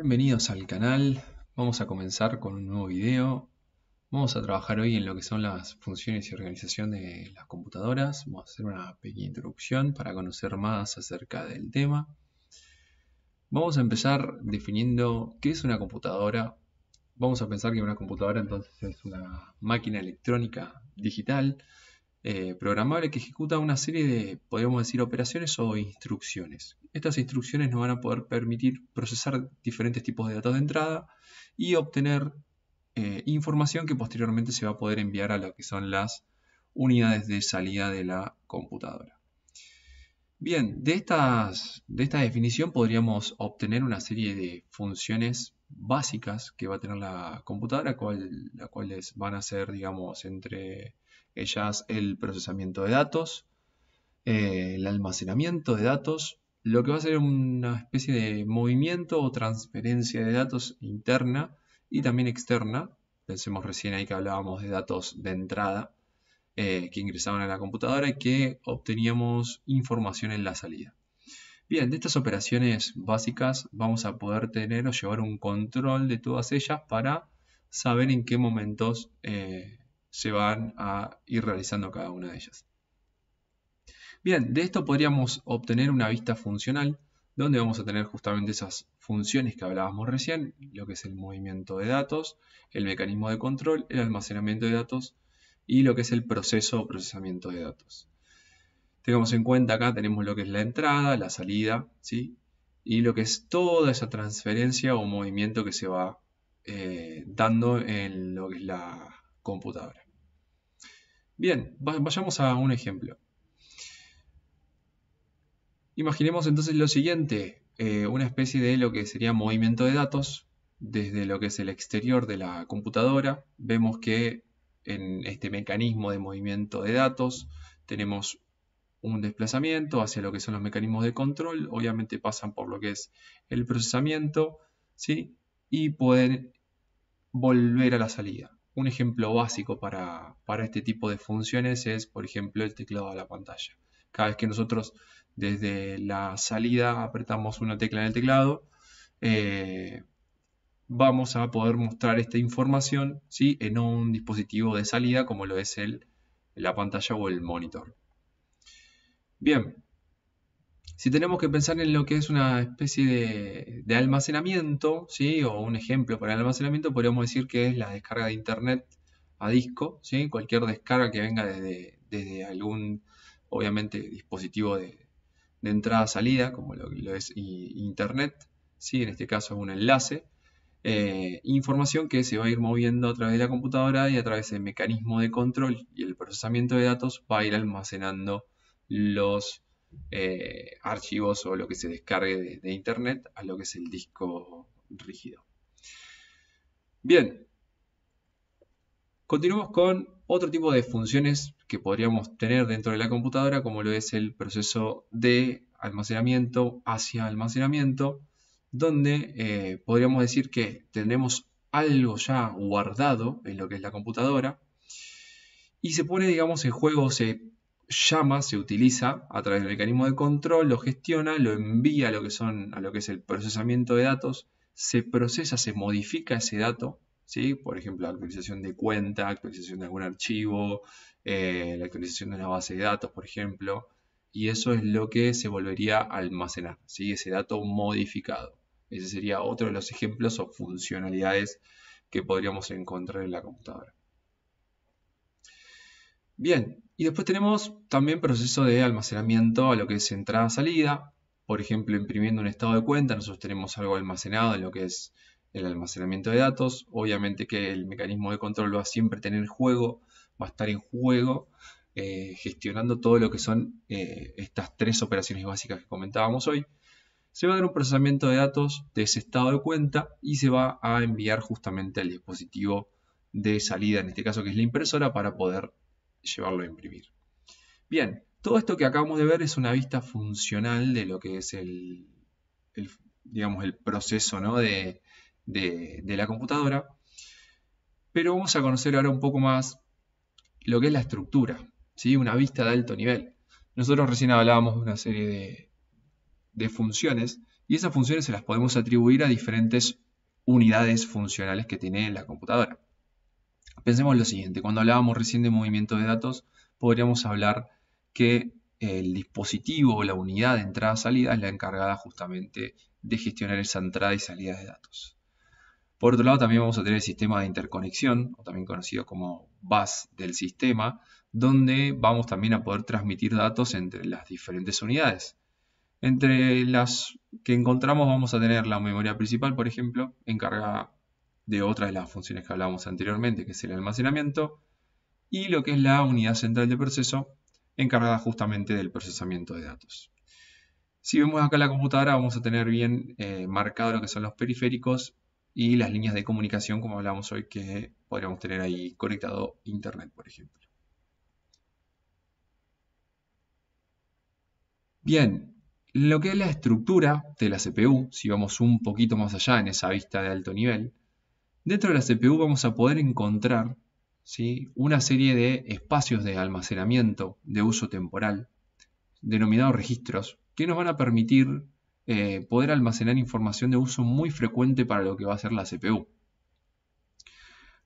Bienvenidos al canal, vamos a comenzar con un nuevo video. Vamos a trabajar hoy en lo que son las funciones y organización de las computadoras. Vamos a hacer una pequeña introducción para conocer más acerca del tema. Vamos a empezar definiendo qué es una computadora. Vamos a pensar que una computadora entonces es una máquina electrónica digital eh, programable que ejecuta una serie de, podríamos decir, operaciones o instrucciones. Estas instrucciones nos van a poder permitir procesar diferentes tipos de datos de entrada y obtener eh, información que posteriormente se va a poder enviar a lo que son las unidades de salida de la computadora. Bien, de, estas, de esta definición podríamos obtener una serie de funciones básicas que va a tener la computadora, las cuales van a ser, digamos, entre ellas el procesamiento de datos, eh, el almacenamiento de datos, lo que va a ser una especie de movimiento o transferencia de datos interna y también externa. Pensemos recién ahí que hablábamos de datos de entrada eh, que ingresaban a la computadora y que obteníamos información en la salida. Bien, de estas operaciones básicas vamos a poder tener o llevar un control de todas ellas para saber en qué momentos eh, se van a ir realizando cada una de ellas. Bien, de esto podríamos obtener una vista funcional, donde vamos a tener justamente esas funciones que hablábamos recién, lo que es el movimiento de datos, el mecanismo de control, el almacenamiento de datos y lo que es el proceso o procesamiento de datos. Tengamos en cuenta acá tenemos lo que es la entrada, la salida, ¿sí? y lo que es toda esa transferencia o movimiento que se va eh, dando en lo que es la computadora. Bien, vayamos a un ejemplo. Imaginemos entonces lo siguiente, eh, una especie de lo que sería movimiento de datos. Desde lo que es el exterior de la computadora, vemos que en este mecanismo de movimiento de datos tenemos un desplazamiento hacia lo que son los mecanismos de control, obviamente pasan por lo que es el procesamiento, ¿sí? Y pueden volver a la salida. Un ejemplo básico para, este tipo de funciones es, por ejemplo, el teclado a la pantalla. Cada vez que nosotros desde la salida apretamos una tecla en el teclado, eh, vamos a poder mostrar esta información ¿sí? en un dispositivo de salida como lo es el, la pantalla o el monitor. Bien, si tenemos que pensar en lo que es una especie de, almacenamiento, ¿sí? o un ejemplo para el almacenamiento, podríamos decir que es la descarga de Internet a disco, cualquier descarga que venga desde, desde algún, obviamente, dispositivo de, entrada-salida, como lo, es Internet, ¿sí? en este caso es un enlace, eh, información que se va a ir moviendo a través de la computadora y a través del mecanismo de control y el procesamiento de datos va a ir almacenando los eh, archivos o lo que se descargue de, internet a lo que es el disco rígido. Bien, continuamos con otro tipo de funciones que podríamos tener dentro de la computadora, como lo es el proceso de almacenamiento hacia almacenamiento, donde eh, podríamos decir que tendremos algo ya guardado en lo que es la computadora y se pone, digamos, el juego, se llama, se utiliza a través del mecanismo de control, lo gestiona, lo envía a lo que, son, a lo que es el procesamiento de datos, se procesa, se modifica ese dato, ¿sí? por ejemplo, actualización de cuenta, actualización de algún archivo, eh, la actualización de una base de datos, por ejemplo, y eso es lo que se volvería a almacenar, ese dato modificado. Ese sería otro de los ejemplos o funcionalidades que podríamos encontrar en la computadora. Bien, y después tenemos también proceso de almacenamiento a lo que es entrada-salida. Por ejemplo, imprimiendo un estado de cuenta, nosotros tenemos algo almacenado en lo que es el almacenamiento de datos. Obviamente que el mecanismo de control va a siempre tener juego, va a estar en juego, eh, gestionando todo lo que son eh, estas tres operaciones básicas que comentábamos hoy. Se va a dar un procesamiento de datos de ese estado de cuenta y se va a enviar justamente al dispositivo de salida, en este caso que es la impresora, para poder llevarlo a imprimir. Bien, todo esto que acabamos de ver es una vista funcional de lo que es el, digamos, el proceso ¿no? de, la computadora. Pero vamos a conocer ahora un poco más lo que es la estructura, ¿sí? una vista de alto nivel. Nosotros recién hablábamos de una serie de, de, funciones y esas funciones se las podemos atribuir a diferentes unidades funcionales que tiene la computadora. Pensemos lo siguiente, cuando hablábamos recién de movimiento de datos, podríamos hablar que eh, el dispositivo o la unidad de entrada-salida es la encargada justamente de gestionar esa entrada y salida de datos. Por otro lado, también vamos a tener el sistema de interconexión, o también conocido como bus del sistema, donde vamos también a poder transmitir datos entre las diferentes unidades. Entre las que encontramos vamos a tener la memoria principal, por ejemplo, encargada de otra de las funciones que hablábamos anteriormente, que es el almacenamiento, y lo que es la unidad central de proceso, encargada justamente del procesamiento de datos. Si vemos acá la computadora, vamos a tener bien eh, marcado lo que son los periféricos y las líneas de comunicación, como hablábamos hoy, que podríamos tener ahí conectado Internet, por ejemplo. Bien, lo que es la estructura de la CPU, si vamos un poquito más allá en esa vista de alto nivel, Dentro de la CPU vamos a poder encontrar una serie de espacios de almacenamiento de uso temporal, denominados registros, que nos van a permitir eh, poder almacenar información de uso muy frecuente para lo que va a ser la CPU.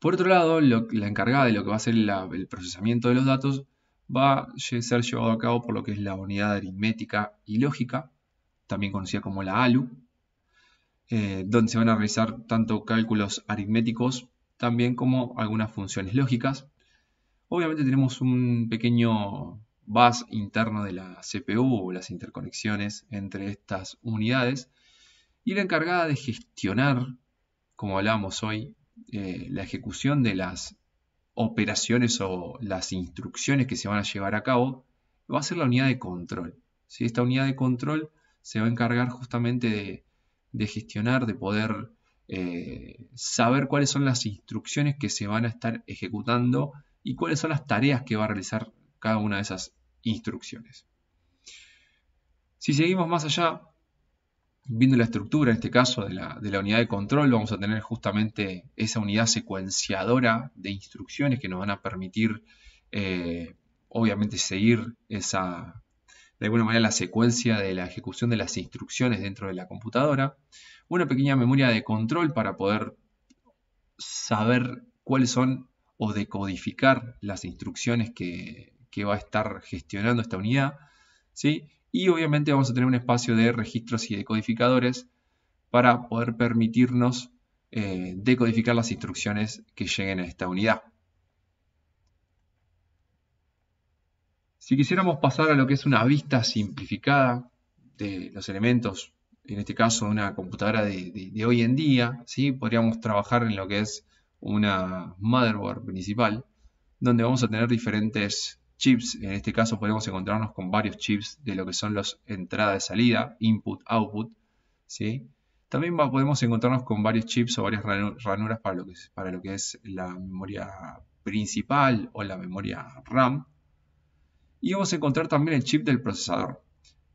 Por otro lado, la encargada de lo que va a ser el procesamiento de los datos va a ser llevado a cabo por lo que es la unidad aritmética y lógica, también conocida como la ALU, eh, donde se van a realizar tanto cálculos aritméticos también como algunas funciones lógicas. Obviamente tenemos un pequeño bus interno de la CPU o las interconexiones entre estas unidades y la encargada de gestionar, como hablábamos hoy, eh, la ejecución de las operaciones o las instrucciones que se van a llevar a cabo va a ser la unidad de control. Esta unidad de control se va a encargar justamente de de gestionar, de poder eh, saber cuáles son las instrucciones que se van a estar ejecutando y cuáles son las tareas que va a realizar cada una de esas instrucciones. Si seguimos más allá, viendo la estructura, en este caso, de la, de la, unidad de control, vamos a tener justamente esa unidad secuenciadora de instrucciones que nos van a permitir, eh, obviamente, seguir esa, de alguna manera la secuencia de la ejecución de las instrucciones dentro de la computadora, una pequeña memoria de control para poder saber cuáles son o decodificar las instrucciones que, va a estar gestionando esta unidad, ¿sí? y obviamente vamos a tener un espacio de registros y decodificadores para poder permitirnos eh, decodificar las instrucciones que lleguen a esta unidad. Si quisiéramos pasar a lo que es una vista simplificada de los elementos, en este caso una computadora de, hoy en día, ¿sí? podríamos trabajar en lo que es una motherboard principal, donde vamos a tener diferentes chips. En este caso podemos encontrarnos con varios chips de lo que son las entradas de salida, input, output. ¿sí? También podemos encontrarnos con varios chips o varias ranuras para lo que para lo que es la memoria principal o la memoria RAM. Y vamos a encontrar también el chip del procesador.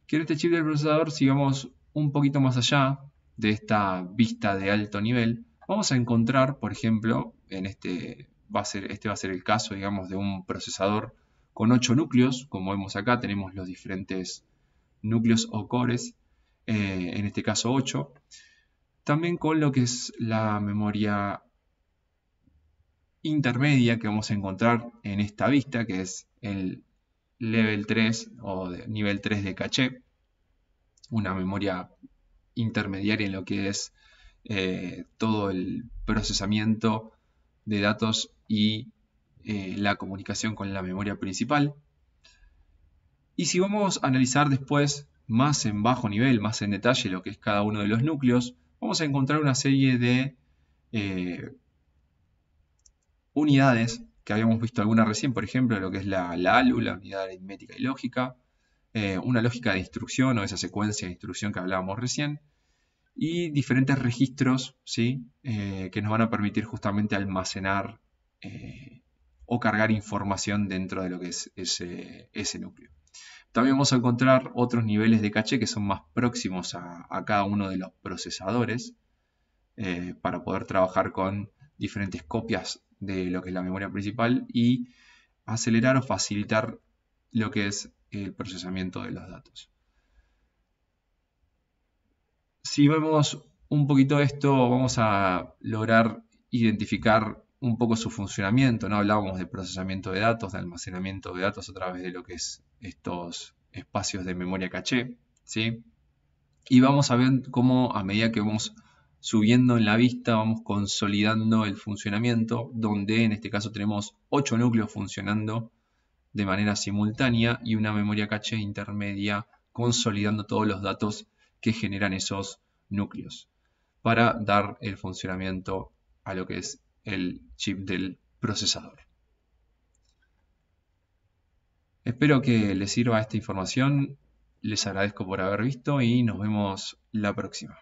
Que en este chip del procesador, si vamos un poquito más allá de esta vista de alto nivel, vamos a encontrar, por ejemplo, en este va a ser, este va a ser el caso, digamos, de un procesador con 8 núcleos, como vemos acá, tenemos los diferentes núcleos o cores, eh, en este caso 8. También con lo que es la memoria intermedia que vamos a encontrar en esta vista, que es el level 3 o nivel 3 de caché, una memoria intermediaria en lo que es eh, todo el procesamiento de datos y eh, la comunicación con la memoria principal. Y si vamos a analizar después más en bajo nivel, más en detalle lo que es cada uno de los núcleos, vamos a encontrar una serie de eh, unidades que habíamos visto alguna recién, por ejemplo, lo que es la, la ALU, la unidad aritmética y lógica, eh, una lógica de instrucción o esa secuencia de instrucción que hablábamos recién, y diferentes registros ¿sí? Eh, que nos van a permitir justamente almacenar eh, o cargar información dentro de lo que es ese, núcleo. También vamos a encontrar otros niveles de caché que son más próximos a, a cada uno de los procesadores para poder trabajar con diferentes copias de lo que es la memoria principal y acelerar o facilitar lo que es el procesamiento de los datos. Si vemos un poquito esto, vamos a lograr identificar un poco su funcionamiento. No hablábamos de procesamiento de datos, de almacenamiento de datos a través de lo que es estos espacios de memoria caché. ¿sí? Y vamos a ver cómo a medida que vamos subiendo en la vista, vamos consolidando el funcionamiento, donde en este caso tenemos 8 núcleos funcionando de manera simultánea y una memoria caché intermedia consolidando todos los datos que generan esos núcleos para dar el funcionamiento a lo que es el chip del procesador. Espero que les sirva esta información, les agradezco por haber visto y nos vemos la próxima.